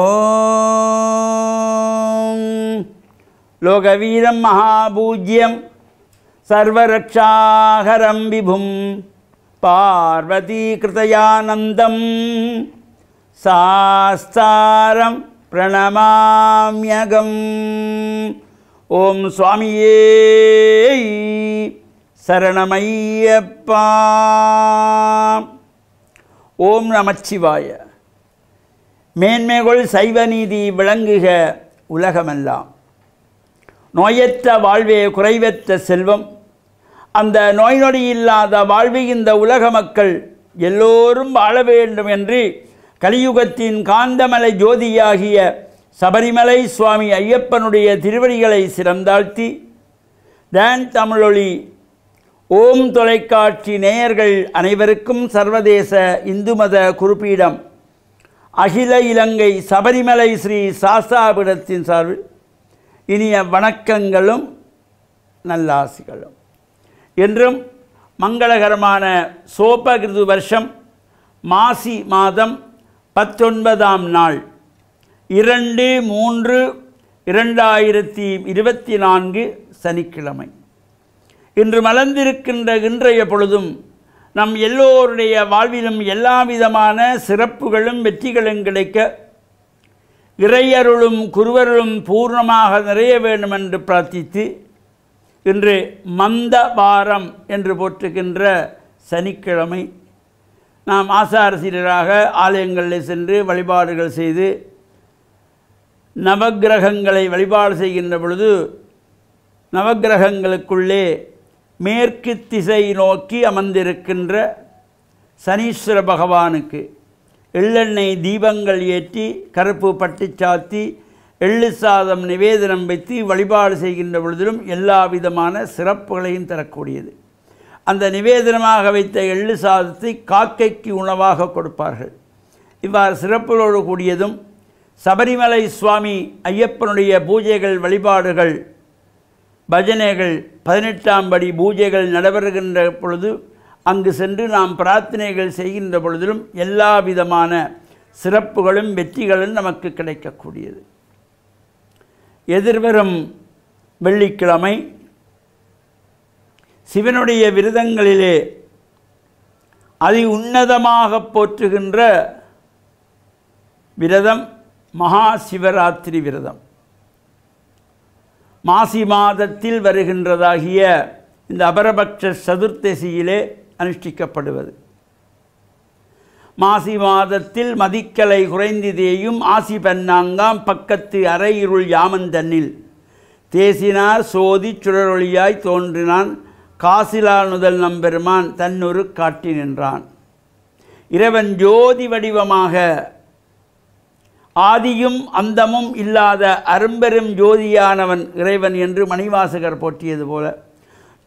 ஓம் லோகவீரம் மகாபூஜ்யம் சர்வரக்ஷாகரம் விபும் பார்வதி கிருதயானந்தம் சாஸ்தாரம் பிரணமாமியகம் ஓம் சுவாமியே சரணமையப்பா ஓம் நமச்சிவாய மேன்மைகொள் சைவ நீதி விளங்குக உலகமெல்லாம் நோயற்ற வாழ்வே குறைவற்ற செல்வம் அந்த நோய் நொடி இல்லாத வாழ்வு இந்த உலக மக்கள் எல்லோரும் வாழ வேண்டும் என்று கலியுகத்தின் காந்தமலை ஜோதியாகிய சபரிமலை சுவாமி ஐயப்பனுடைய திருவடிகளை சிறந்தாழ்த்தி தேன் தமிழொளி ஓம் தொலைக்காட்சி நேயர்கள் அனைவருக்கும் சர்வதேச இந்து மத குறிப்பீடம் அகில இலங்கை சபரிமலை ஸ்ரீ சாஸ்தாபிடத்தின் சார்பில் இனிய வணக்கங்களும் நல்லாசிகளும் என்றும் மங்களகரமான சோபகிருது வருஷம் மாசி மாதம் பத்தொன்பதாம் நாள் இரண்டு மூன்று இரண்டாயிரத்தி இருபத்தி நான்கு சனிக்கிழமை இன்று மலர்ந்திருக்கின்ற இன்றைய பொழுதும் நம் எல்லோருடைய வாழ்விலும் எல்லா விதமான சிறப்புகளும் வெற்றிகளும் கிடைக்க இறையருளும் குருவருளும் பூர்ணமாக நிறைய வேண்டும் என்று பிரார்த்தித்து இன்று மந்த வாரம் என்று போற்றுகின்ற சனிக்கிழமை நாம் ஆசாரசீரராக ஆலயங்களில் சென்று வழிபாடுகள் செய்து நவகிரகங்களை வழிபாடு செய்கின்ற பொழுது நவகிரகங்களுக்குள்ளே மேற்கு திசை நோக்கி அமர்ந்திருக்கின்ற சனீஸ்வர பகவானுக்கு எள்ளெண்ணெய் தீபங்கள் ஏற்றி கருப்பு பட்டி சாத்தி எள்ளு சாதம் நிவேதனம் வைத்து வழிபாடு செய்கின்ற பொழுதிலும் எல்லா விதமான சிறப்புகளையும் தரக்கூடியது அந்த நிவேதனமாக வைத்த எள்ளு சாதத்தை காக்கைக்கு உணவாக கொடுப்பார்கள் இவ்வாறு சிறப்புகளோடு கூடியதும் சபரிமலை சுவாமி ஐயப்பனுடைய பூஜைகள் வழிபாடுகள் பஜனைகள் பதினெட்டாம் படி பூஜைகள் நடைபெறுகின்ற பொழுது அங்கு சென்று நாம் பிரார்த்தனைகள் செய்கின்ற பொழுதிலும் எல்லா விதமான சிறப்புகளும் வெற்றிகளும் நமக்கு கிடைக்கக்கூடியது எதிர்வரும் வெள்ளிக்கிழமை சிவனுடைய விரதங்களிலே அதி உன்னதமாக போற்றுகின்ற விரதம் மகா சிவராத்திரி விரதம் மாசி மாதத்தில் வருகின்றதாகிய இந்த அபரபக்ஷ சதுர்த்தசியிலே அனுஷ்டிக்கப்படுவது மாசி மாதத்தில் மதிக்கலை தேயும் ஆசி பன்னாங்காம் பக்கத்து அரையிருள் இருள் தன்னில் தேசினார் சோதி சுழரொழியாய் தோன்றினான் காசிலா முதல் நம்பெருமான் தன்னொரு காட்டி நின்றான் இறைவன் ஜோதி வடிவமாக ஆதியும் அந்தமும் இல்லாத அரும்பெரும் ஜோதியானவன் இறைவன் என்று மணிவாசகர் போற்றியது போல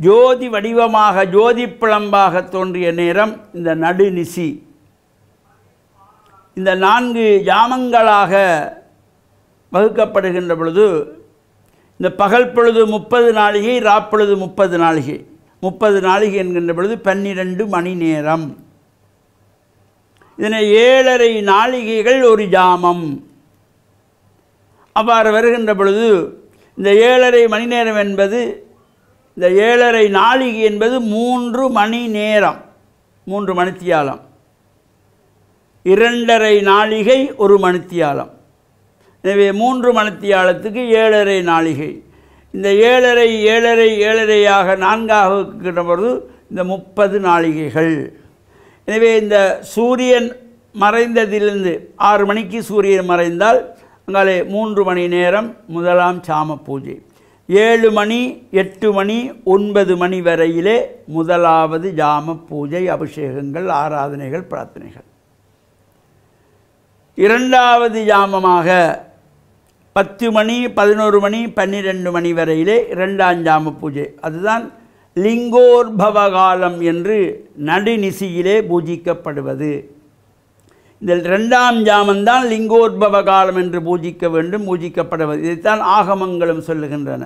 ஜோதி வடிவமாக ஜோதி பிளம்பாக தோன்றிய நேரம் இந்த நடுநிசி இந்த நான்கு ஜாமங்களாக வகுக்கப்படுகின்ற பொழுது இந்த பகல் பொழுது முப்பது நாளிகை ராப்பொழுது முப்பது நாளிகை முப்பது நாளிகை என்கின்ற பொழுது பன்னிரண்டு மணி நேரம் இதனை ஏழரை நாளிகைகள் ஒரு ஜாமம் அவ்வாறு வருகின்ற பொழுது இந்த ஏழரை மணி நேரம் என்பது இந்த ஏழரை நாளிகை என்பது மூன்று மணி நேரம் மூன்று மணித்தியாலம் இரண்டரை நாளிகை ஒரு மணித்தியாலம் எனவே மூன்று மணித்தியாலத்துக்கு ஏழரை நாளிகை இந்த ஏழரை ஏழரை ஏழரையாக நான்காக இருக்கின்ற பொழுது இந்த முப்பது நாளிகைகள் எனவே இந்த சூரியன் மறைந்ததிலிருந்து ஆறு மணிக்கு சூரியன் மறைந்தால் அங்காலே மூன்று மணி நேரம் முதலாம் சாம பூஜை ஏழு மணி எட்டு மணி ஒன்பது மணி வரையிலே முதலாவது ஜாம பூஜை அபிஷேகங்கள் ஆராதனைகள் பிரார்த்தனைகள் இரண்டாவது ஜாமமாக பத்து மணி பதினோரு மணி பன்னிரெண்டு மணி வரையிலே இரண்டாம் ஜாம பூஜை அதுதான் காலம் என்று நடுநிசியிலே பூஜிக்கப்படுவது இந்த ரெண்டாம் ஜாமந்தான் லிங்கோர்பவ காலம் என்று பூஜிக்க வேண்டும் பூஜிக்கப்படுவது இதைத்தான் ஆகமங்களும் சொல்லுகின்றன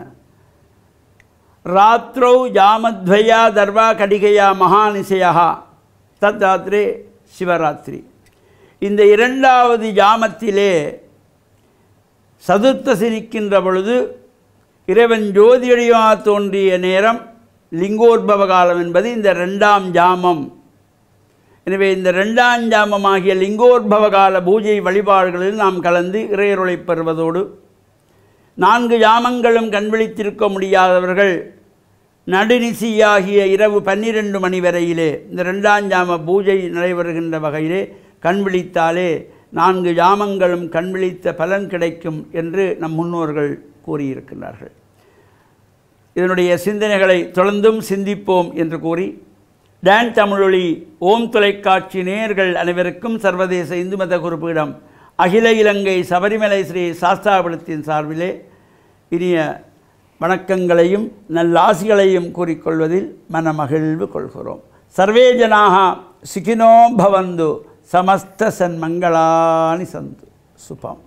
ராத்திரௌ ஜாமத்வயா தர்வா கடிகையா மகாநிசையா தத் ராத்திரே சிவராத்திரி இந்த இரண்டாவது ஜாமத்திலே சதுர்த்தசி நிற்கின்ற பொழுது இறைவன் ஜோதியடியாக தோன்றிய நேரம் லிங்கோத்பவ காலம் என்பது இந்த ரெண்டாம் ஜாமம் எனவே இந்த ரெண்டாம் ஜாமம் ஆகிய லிங்கோத்பவ கால பூஜை வழிபாடுகளில் நாம் கலந்து இறையருளை பெறுவதோடு நான்கு யாமங்களும் கண்விழித்திருக்க முடியாதவர்கள் நடுநிசியாகிய இரவு பன்னிரெண்டு மணி வரையிலே இந்த ரெண்டாஞ்சாம பூஜை நடைபெறுகின்ற வகையிலே கண்விழித்தாலே நான்கு யாமங்களும் கண்விழித்த பலன் கிடைக்கும் என்று நம் முன்னோர்கள் கூறியிருக்கிறார்கள் இதனுடைய சிந்தனைகளை தொடர்ந்தும் சிந்திப்போம் என்று கூறி டேன் தமிழொலி ஓம் தொலைக்காட்சி நேயர்கள் அனைவருக்கும் சர்வதேச இந்து மத குறிப்பிடம் அகில இலங்கை சபரிமலை ஸ்ரீ சாஸ்தாபுரத்தின் சார்பிலே இனிய வணக்கங்களையும் நல்லாசிகளையும் கூறிக்கொள்வதில் மனமகிழ்வு கொள்கிறோம் சர்வே ஜனாக சுகினோ பவந்து சமஸ்த மங்களானி சந்து சுபம்